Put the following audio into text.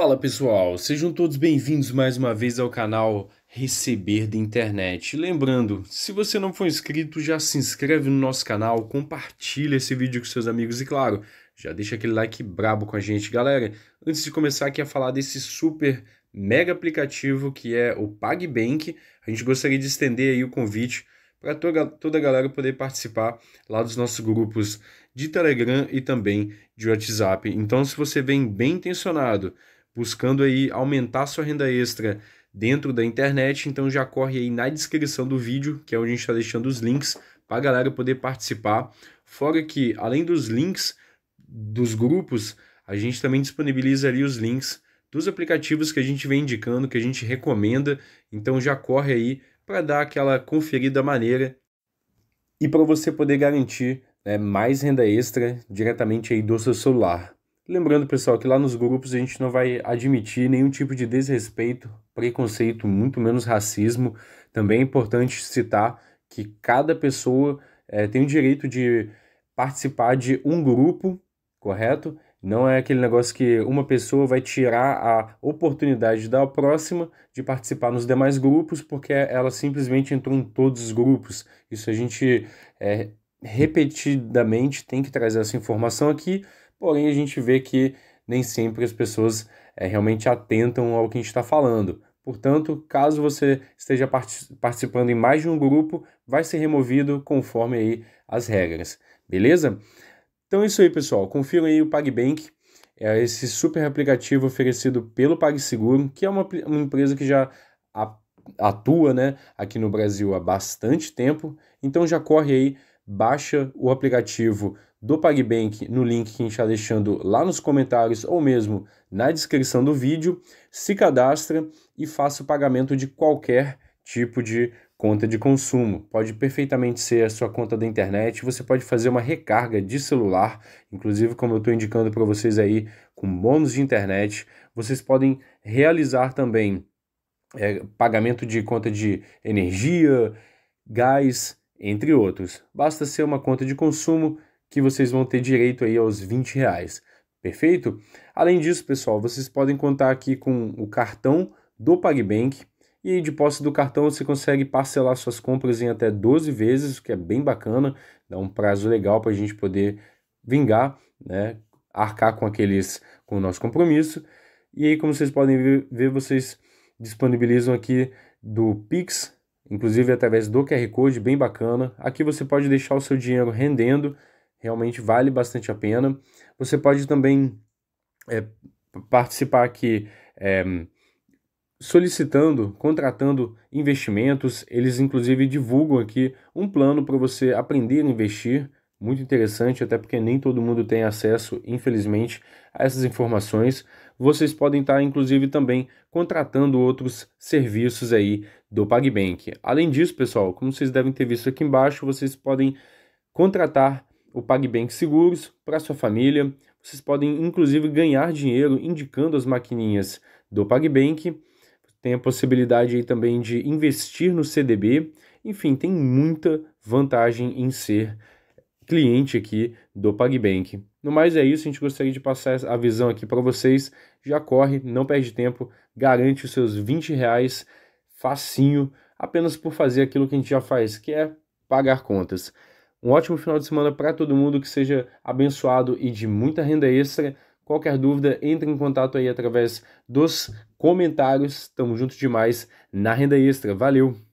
Fala pessoal, sejam todos bem-vindos mais uma vez ao canal Receber da Internet. Lembrando, se você não for inscrito, já se inscreve no nosso canal, compartilha esse vídeo com seus amigos e, claro, já deixa aquele like brabo com a gente, galera. Antes de começar aqui a falar desse super mega aplicativo que é o PagBank, a gente gostaria de estender aí o convite para toda, toda a galera poder participar lá dos nossos grupos de Telegram e também de WhatsApp. Então, se você vem bem intencionado, buscando aí aumentar sua renda extra dentro da internet, então já corre aí na descrição do vídeo, que é onde a gente está deixando os links para a galera poder participar. Fora que, além dos links dos grupos, a gente também disponibiliza ali os links dos aplicativos que a gente vem indicando, que a gente recomenda, então já corre aí para dar aquela conferida maneira e para você poder garantir né, mais renda extra diretamente aí do seu celular. Lembrando, pessoal, que lá nos grupos a gente não vai admitir nenhum tipo de desrespeito, preconceito, muito menos racismo. Também é importante citar que cada pessoa é, tem o direito de participar de um grupo, correto? Não é aquele negócio que uma pessoa vai tirar a oportunidade da próxima de participar nos demais grupos porque ela simplesmente entrou em todos os grupos. Isso a gente é, repetidamente tem que trazer essa informação aqui porém a gente vê que nem sempre as pessoas é, realmente atentam ao que a gente está falando. Portanto, caso você esteja participando em mais de um grupo, vai ser removido conforme aí as regras, beleza? Então é isso aí, pessoal. Confira aí o PagBank, é esse super aplicativo oferecido pelo PagSeguro, que é uma, uma empresa que já atua né, aqui no Brasil há bastante tempo. Então já corre aí, baixa o aplicativo do PagBank no link que a gente está deixando lá nos comentários ou mesmo na descrição do vídeo, se cadastra e faça o pagamento de qualquer tipo de conta de consumo. Pode perfeitamente ser a sua conta da internet, você pode fazer uma recarga de celular, inclusive como eu estou indicando para vocês aí com bônus de internet, vocês podem realizar também é, pagamento de conta de energia, gás, entre outros. Basta ser uma conta de consumo que vocês vão ter direito aí aos 20 reais. Perfeito? Além disso, pessoal, vocês podem contar aqui com o cartão do PagBank e de posse do cartão você consegue parcelar suas compras em até 12 vezes, o que é bem bacana, dá um prazo legal para a gente poder vingar, né? arcar com aqueles com o nosso compromisso. E aí, como vocês podem ver, vocês disponibilizam aqui do Pix, inclusive através do QR Code, bem bacana. Aqui você pode deixar o seu dinheiro rendendo realmente vale bastante a pena. Você pode também é, participar aqui é, solicitando, contratando investimentos. Eles, inclusive, divulgam aqui um plano para você aprender a investir. Muito interessante, até porque nem todo mundo tem acesso, infelizmente, a essas informações. Vocês podem estar, tá, inclusive, também contratando outros serviços aí do PagBank. Além disso, pessoal, como vocês devem ter visto aqui embaixo, vocês podem contratar o PagBank Seguros para sua família. Vocês podem inclusive ganhar dinheiro indicando as maquininhas do PagBank. Tem a possibilidade aí também de investir no CDB. Enfim, tem muita vantagem em ser cliente aqui do PagBank. No mais é isso, a gente gostaria de passar a visão aqui para vocês. Já corre, não perde tempo, garante os seus 20 reais facinho, apenas por fazer aquilo que a gente já faz, que é pagar contas. Um ótimo final de semana para todo mundo, que seja abençoado e de muita renda extra. Qualquer dúvida, entre em contato aí através dos comentários. Tamo junto demais na renda extra. Valeu!